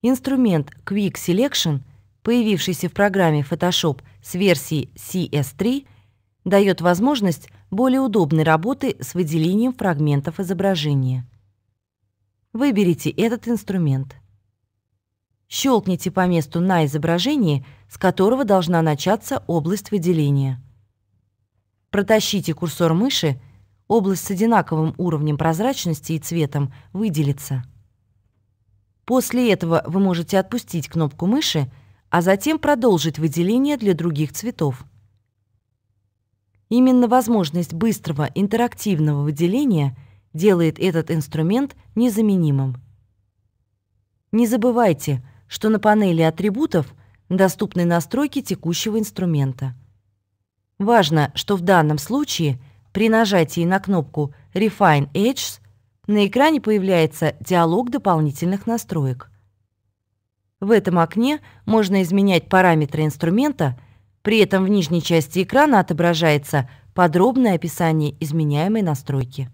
Инструмент Quick Selection, появившийся в программе Photoshop с версии CS3, дает возможность более удобной работы с выделением фрагментов изображения. Выберите этот инструмент. Щелкните по месту на изображении, с которого должна начаться область выделения. Протащите курсор мыши, область с одинаковым уровнем прозрачности и цветом выделится. После этого вы можете отпустить кнопку мыши, а затем продолжить выделение для других цветов. Именно возможность быстрого интерактивного выделения делает этот инструмент незаменимым. Не забывайте, что на панели атрибутов доступны настройки текущего инструмента. Важно, что в данном случае при нажатии на кнопку «Refine Edges» на экране появляется диалог дополнительных настроек. В этом окне можно изменять параметры инструмента, при этом в нижней части экрана отображается подробное описание изменяемой настройки.